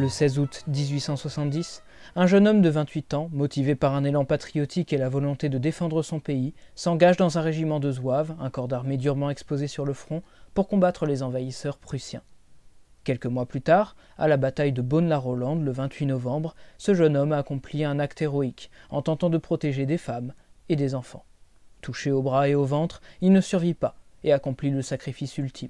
Le 16 août 1870, un jeune homme de 28 ans, motivé par un élan patriotique et la volonté de défendre son pays, s'engage dans un régiment de zouaves, un corps d'armée durement exposé sur le front, pour combattre les envahisseurs prussiens. Quelques mois plus tard, à la bataille de Beaune-la-Rolande le 28 novembre, ce jeune homme accomplit un acte héroïque en tentant de protéger des femmes et des enfants. Touché au bras et au ventre, il ne survit pas et accomplit le sacrifice ultime.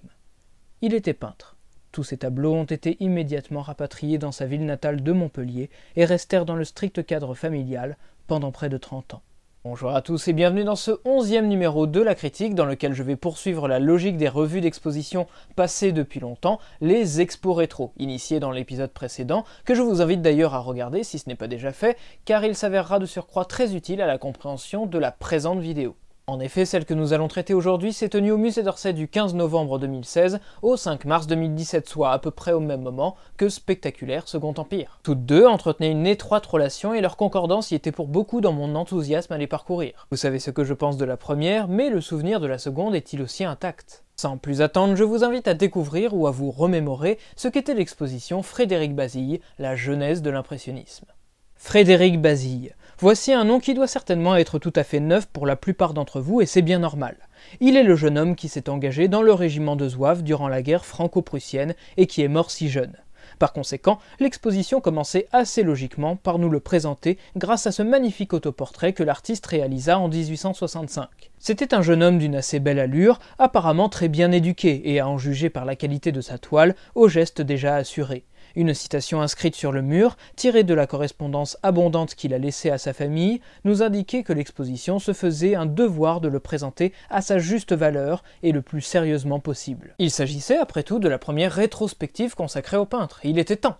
Il était peintre. Tous ces tableaux ont été immédiatement rapatriés dans sa ville natale de Montpellier et restèrent dans le strict cadre familial pendant près de 30 ans. Bonjour à tous et bienvenue dans ce onzième numéro de La Critique dans lequel je vais poursuivre la logique des revues d'exposition passées depuis longtemps, les expos rétro, initiées dans l'épisode précédent, que je vous invite d'ailleurs à regarder si ce n'est pas déjà fait, car il s'avérera de surcroît très utile à la compréhension de la présente vidéo. En effet, celle que nous allons traiter aujourd'hui s'est tenue au musée d'Orsay du 15 novembre 2016 au 5 mars 2017, soit à peu près au même moment que Spectaculaire Second Empire. Toutes deux entretenaient une étroite relation et leur concordance y était pour beaucoup dans mon enthousiasme à les parcourir. Vous savez ce que je pense de la première, mais le souvenir de la seconde est-il aussi intact sans plus attendre, je vous invite à découvrir ou à vous remémorer ce qu'était l'exposition Frédéric Basile, la genèse de l'impressionnisme. Frédéric Basille. Voici un nom qui doit certainement être tout à fait neuf pour la plupart d'entre vous, et c'est bien normal. Il est le jeune homme qui s'est engagé dans le régiment de Zouaves durant la guerre franco-prussienne et qui est mort si jeune. Par conséquent, l'exposition commençait assez logiquement par nous le présenter grâce à ce magnifique autoportrait que l'artiste réalisa en 1865. C'était un jeune homme d'une assez belle allure, apparemment très bien éduqué, et à en juger par la qualité de sa toile, au gestes déjà assuré. Une citation inscrite sur le mur, tirée de la correspondance abondante qu'il a laissée à sa famille, nous indiquait que l'exposition se faisait un devoir de le présenter à sa juste valeur et le plus sérieusement possible. Il s'agissait après tout de la première rétrospective consacrée au peintre, il était temps.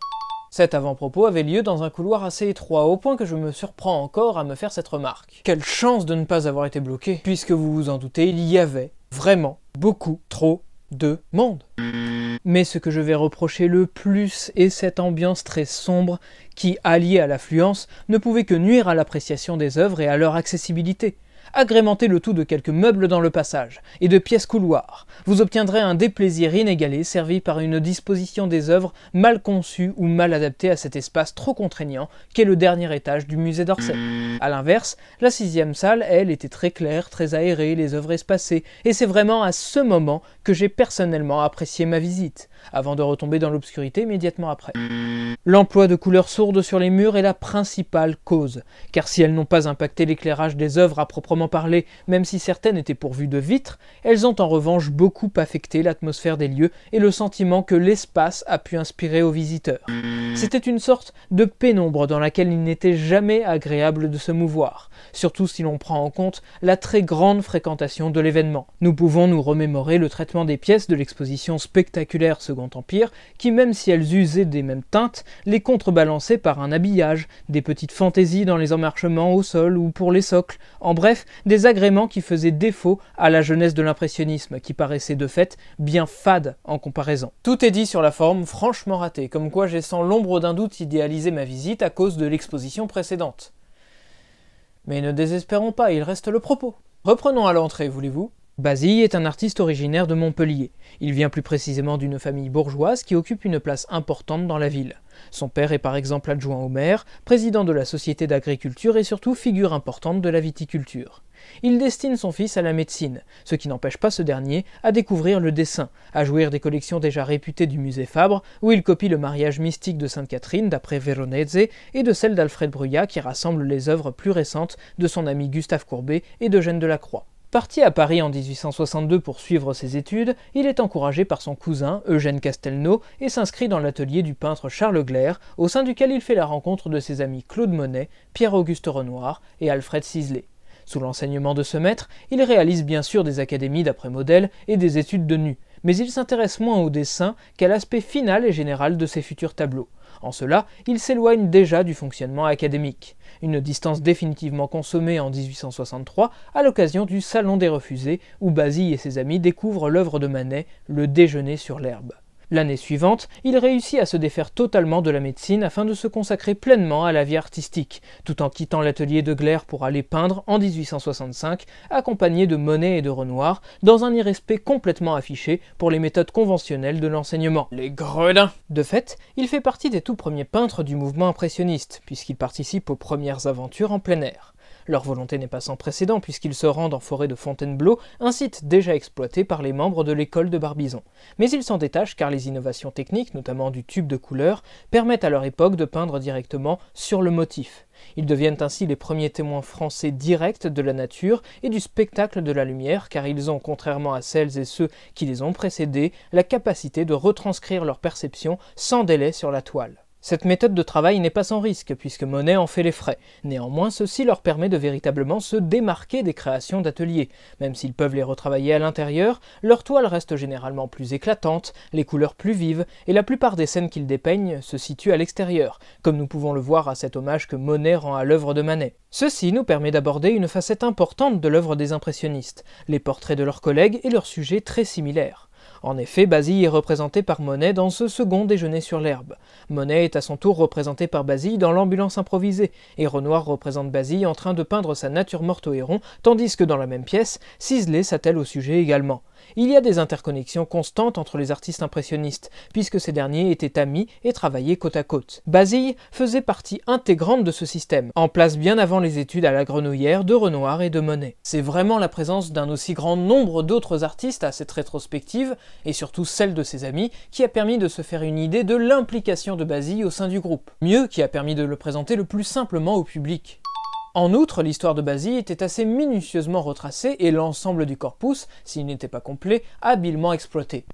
Cet avant-propos avait lieu dans un couloir assez étroit, au point que je me surprends encore à me faire cette remarque. Quelle chance de ne pas avoir été bloqué, puisque vous vous en doutez, il y avait vraiment beaucoup trop de monde mais ce que je vais reprocher le plus est cette ambiance très sombre qui, alliée à l'affluence, ne pouvait que nuire à l'appréciation des œuvres et à leur accessibilité. Agrémentez le tout de quelques meubles dans le passage et de pièces couloirs. Vous obtiendrez un déplaisir inégalé servi par une disposition des œuvres mal conçue ou mal adaptée à cet espace trop contraignant qu'est le dernier étage du musée d'Orsay. A l'inverse, la sixième salle, elle, était très claire, très aérée, les œuvres espacées, et c'est vraiment à ce moment que j'ai personnellement apprécié ma visite, avant de retomber dans l'obscurité immédiatement après. L'emploi de couleurs sourdes sur les murs est la principale cause, car si elles n'ont pas impacté l'éclairage des œuvres à proprement parler, même si certaines étaient pourvues de vitres, elles ont en revanche beaucoup affecté l'atmosphère des lieux et le sentiment que l'espace a pu inspirer aux visiteurs. C'était une sorte de pénombre dans laquelle il n'était jamais agréable de se mouvoir, surtout si l'on prend en compte la très grande fréquentation de l'événement. Nous pouvons nous remémorer le traitement des pièces de l'exposition spectaculaire Second Empire, qui même si elles usaient des mêmes teintes, les contrebalançaient par un habillage, des petites fantaisies dans les emmarchements au sol ou pour les socles, en bref, des agréments qui faisaient défaut à la jeunesse de l'impressionnisme, qui paraissait de fait bien fade en comparaison. Tout est dit sur la forme, franchement ratée, comme quoi j'ai sans l'ombre d'un doute idéalisé ma visite à cause de l'exposition précédente. Mais ne désespérons pas, il reste le propos. Reprenons à l'entrée, voulez-vous Basile est un artiste originaire de Montpellier. Il vient plus précisément d'une famille bourgeoise qui occupe une place importante dans la ville. Son père est par exemple adjoint au maire, président de la société d'agriculture et surtout figure importante de la viticulture. Il destine son fils à la médecine, ce qui n'empêche pas ce dernier à découvrir le dessin, à jouir des collections déjà réputées du musée Fabre, où il copie le mariage mystique de Sainte Catherine d'après Veronese et de celle d'Alfred Bruyat qui rassemble les œuvres plus récentes de son ami Gustave Courbet et d'Eugène Delacroix. Parti à Paris en 1862 pour suivre ses études, il est encouragé par son cousin, Eugène Castelnau, et s'inscrit dans l'atelier du peintre Charles Glaire, au sein duquel il fait la rencontre de ses amis Claude Monet, Pierre-Auguste Renoir et Alfred Sisley. Sous l'enseignement de ce maître, il réalise bien sûr des académies d'après modèle et des études de nu, mais il s'intéresse moins au dessin qu'à l'aspect final et général de ses futurs tableaux. En cela, il s'éloigne déjà du fonctionnement académique, une distance définitivement consommée en 1863 à l'occasion du Salon des Refusés où Basile et ses amis découvrent l'œuvre de Manet, Le Déjeuner sur l'herbe. L'année suivante, il réussit à se défaire totalement de la médecine afin de se consacrer pleinement à la vie artistique, tout en quittant l'atelier de Glaire pour aller peindre en 1865, accompagné de Monet et de Renoir, dans un irrespect complètement affiché pour les méthodes conventionnelles de l'enseignement. Les gredins De fait, il fait partie des tout premiers peintres du mouvement impressionniste, puisqu'il participe aux premières aventures en plein air. Leur volonté n'est pas sans précédent puisqu'ils se rendent en forêt de Fontainebleau, un site déjà exploité par les membres de l'école de Barbizon. Mais ils s'en détachent car les innovations techniques, notamment du tube de couleur, permettent à leur époque de peindre directement sur le motif. Ils deviennent ainsi les premiers témoins français directs de la nature et du spectacle de la lumière, car ils ont, contrairement à celles et ceux qui les ont précédés, la capacité de retranscrire leur perception sans délai sur la toile. Cette méthode de travail n'est pas sans risque, puisque Monet en fait les frais. Néanmoins, ceci leur permet de véritablement se démarquer des créations d'ateliers. Même s'ils peuvent les retravailler à l'intérieur, leurs toiles restent généralement plus éclatantes, les couleurs plus vives, et la plupart des scènes qu'ils dépeignent se situent à l'extérieur, comme nous pouvons le voir à cet hommage que Monet rend à l'œuvre de Manet. Ceci nous permet d'aborder une facette importante de l'œuvre des impressionnistes, les portraits de leurs collègues et leurs sujets très similaires. En effet, Basile est représenté par Monet dans ce second déjeuner sur l'herbe. Monet est à son tour représenté par Basile dans l'ambulance improvisée, et Renoir représente Basile en train de peindre sa nature morte au héron, tandis que dans la même pièce, Sisley s'attelle au sujet également. Il y a des interconnexions constantes entre les artistes impressionnistes, puisque ces derniers étaient amis et travaillaient côte à côte. Basile faisait partie intégrante de ce système, en place bien avant les études à la Grenouillère de Renoir et de Monet. C'est vraiment la présence d'un aussi grand nombre d'autres artistes à cette rétrospective, et surtout celle de ses amis, qui a permis de se faire une idée de l'implication de Basile au sein du groupe. Mieux, qui a permis de le présenter le plus simplement au public. En outre, l'histoire de Basile était assez minutieusement retracée et l'ensemble du corpus, s'il n'était pas complet, habilement exploité.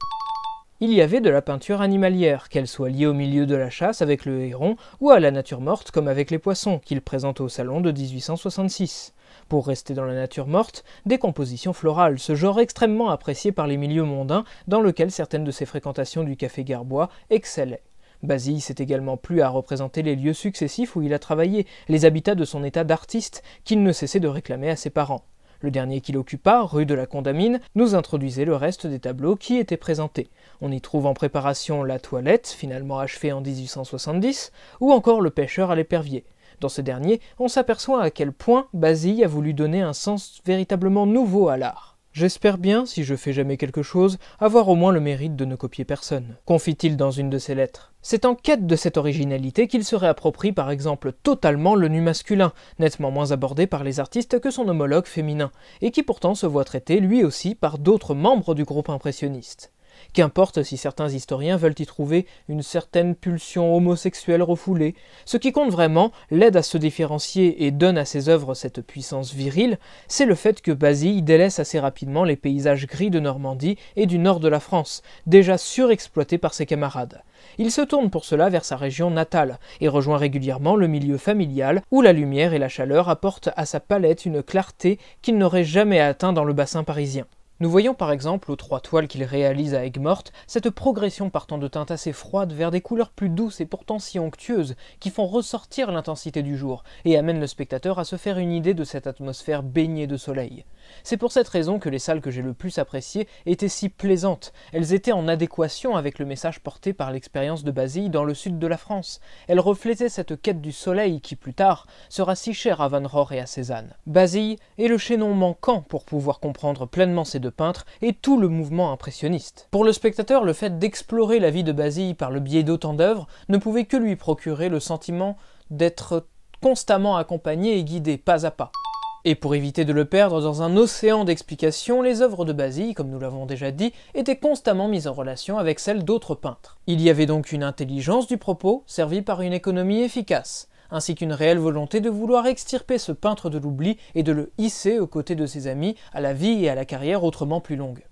Il y avait de la peinture animalière, qu'elle soit liée au milieu de la chasse avec le héron ou à la nature morte comme avec les poissons, qu'il présente au salon de 1866. Pour rester dans la nature morte, des compositions florales, ce genre extrêmement apprécié par les milieux mondains dans lequel certaines de ses fréquentations du café Garbois excellaient. Basile s'est également plu à représenter les lieux successifs où il a travaillé, les habitats de son état d'artiste, qu'il ne cessait de réclamer à ses parents. Le dernier qu'il occupa, rue de la Condamine, nous introduisait le reste des tableaux qui étaient présentés. On y trouve en préparation la toilette, finalement achevée en 1870, ou encore le pêcheur à l'épervier. Dans ce dernier, on s'aperçoit à quel point Basile a voulu donner un sens véritablement nouveau à l'art. J'espère bien, si je fais jamais quelque chose, avoir au moins le mérite de ne copier personne, confie-t-il dans une de ses lettres. C'est en quête de cette originalité qu'il se réapproprie par exemple totalement le nu masculin, nettement moins abordé par les artistes que son homologue féminin, et qui pourtant se voit traité lui aussi par d'autres membres du groupe impressionniste. Qu'importe si certains historiens veulent y trouver une certaine pulsion homosexuelle refoulée, ce qui compte vraiment, l'aide à se différencier et donne à ses œuvres cette puissance virile, c'est le fait que Basile délaisse assez rapidement les paysages gris de Normandie et du nord de la France, déjà surexploités par ses camarades. Il se tourne pour cela vers sa région natale et rejoint régulièrement le milieu familial où la lumière et la chaleur apportent à sa palette une clarté qu'il n'aurait jamais atteint dans le bassin parisien. Nous voyons par exemple aux trois toiles qu'il réalise à Aigues Mortes cette progression partant de teintes assez froides vers des couleurs plus douces et pourtant si onctueuses qui font ressortir l'intensité du jour et amènent le spectateur à se faire une idée de cette atmosphère baignée de soleil. C'est pour cette raison que les salles que j'ai le plus appréciées étaient si plaisantes. Elles étaient en adéquation avec le message porté par l'expérience de Basile dans le sud de la France. Elles reflétaient cette quête du soleil qui, plus tard, sera si chère à Van Rohr et à Cézanne. Basile est le chaînon manquant pour pouvoir comprendre pleinement ces deux peintres et tout le mouvement impressionniste. Pour le spectateur, le fait d'explorer la vie de Basile par le biais d'autant d'œuvres ne pouvait que lui procurer le sentiment d'être constamment accompagné et guidé pas à pas. Et pour éviter de le perdre dans un océan d'explications, les œuvres de Basile, comme nous l'avons déjà dit, étaient constamment mises en relation avec celles d'autres peintres. Il y avait donc une intelligence du propos, servie par une économie efficace, ainsi qu'une réelle volonté de vouloir extirper ce peintre de l'oubli et de le hisser aux côtés de ses amis à la vie et à la carrière autrement plus longue.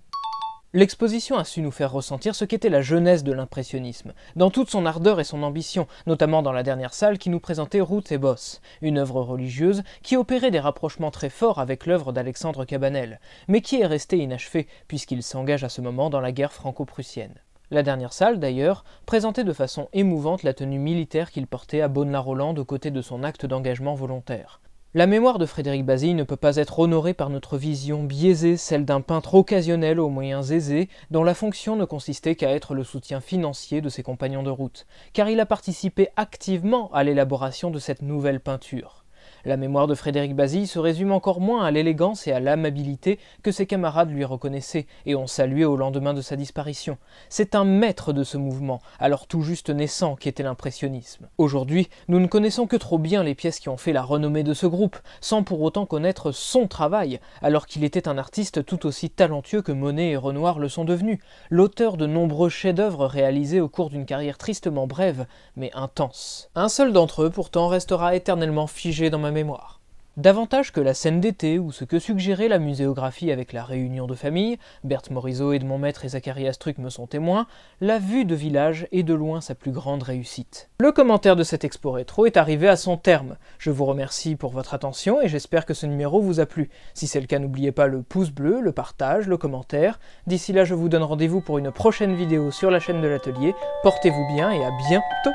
L'exposition a su nous faire ressentir ce qu'était la jeunesse de l'impressionnisme, dans toute son ardeur et son ambition, notamment dans la dernière salle qui nous présentait route et Boss, une œuvre religieuse qui opérait des rapprochements très forts avec l'œuvre d'Alexandre Cabanel, mais qui est restée inachevée puisqu'il s'engage à ce moment dans la guerre franco-prussienne. La dernière salle, d'ailleurs, présentait de façon émouvante la tenue militaire qu'il portait à Beaune-la-Rolande aux côtés de son acte d'engagement volontaire. La mémoire de Frédéric Bazille ne peut pas être honorée par notre vision biaisée, celle d'un peintre occasionnel aux moyens aisés, dont la fonction ne consistait qu'à être le soutien financier de ses compagnons de route, car il a participé activement à l'élaboration de cette nouvelle peinture. La mémoire de Frédéric Bazille se résume encore moins à l'élégance et à l'amabilité que ses camarades lui reconnaissaient et ont salué au lendemain de sa disparition. C'est un maître de ce mouvement, alors tout juste naissant, qui était l'impressionnisme. Aujourd'hui, nous ne connaissons que trop bien les pièces qui ont fait la renommée de ce groupe, sans pour autant connaître son travail, alors qu'il était un artiste tout aussi talentueux que Monet et Renoir le sont devenus, l'auteur de nombreux chefs-d'œuvre réalisés au cours d'une carrière tristement brève, mais intense. Un seul d'entre eux, pourtant, restera éternellement figé dans ma mémoire. Davantage que la scène d'été ou ce que suggérait la muséographie avec la réunion de famille, Berthe Morisot, mon Maître et Zachary Truc me sont témoins, la vue de village est de loin sa plus grande réussite. Le commentaire de cet expo rétro est arrivé à son terme. Je vous remercie pour votre attention et j'espère que ce numéro vous a plu. Si c'est le cas, n'oubliez pas le pouce bleu, le partage, le commentaire. D'ici là, je vous donne rendez-vous pour une prochaine vidéo sur la chaîne de l'atelier. Portez-vous bien et à bientôt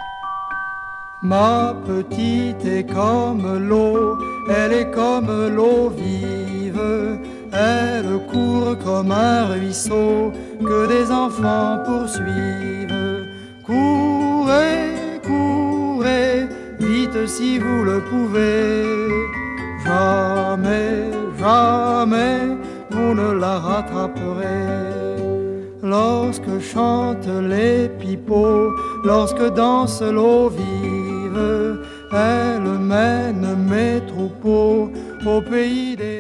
Ma petite est comme l'eau, elle est comme l'eau vive, elle court comme un ruisseau que des enfants poursuivent. Courez, courez, vite si vous le pouvez, jamais, jamais vous ne la rattraperez. Lorsque chantent les pipeaux, lorsque danse l'eau vive, elle mène mes troupeaux au pays des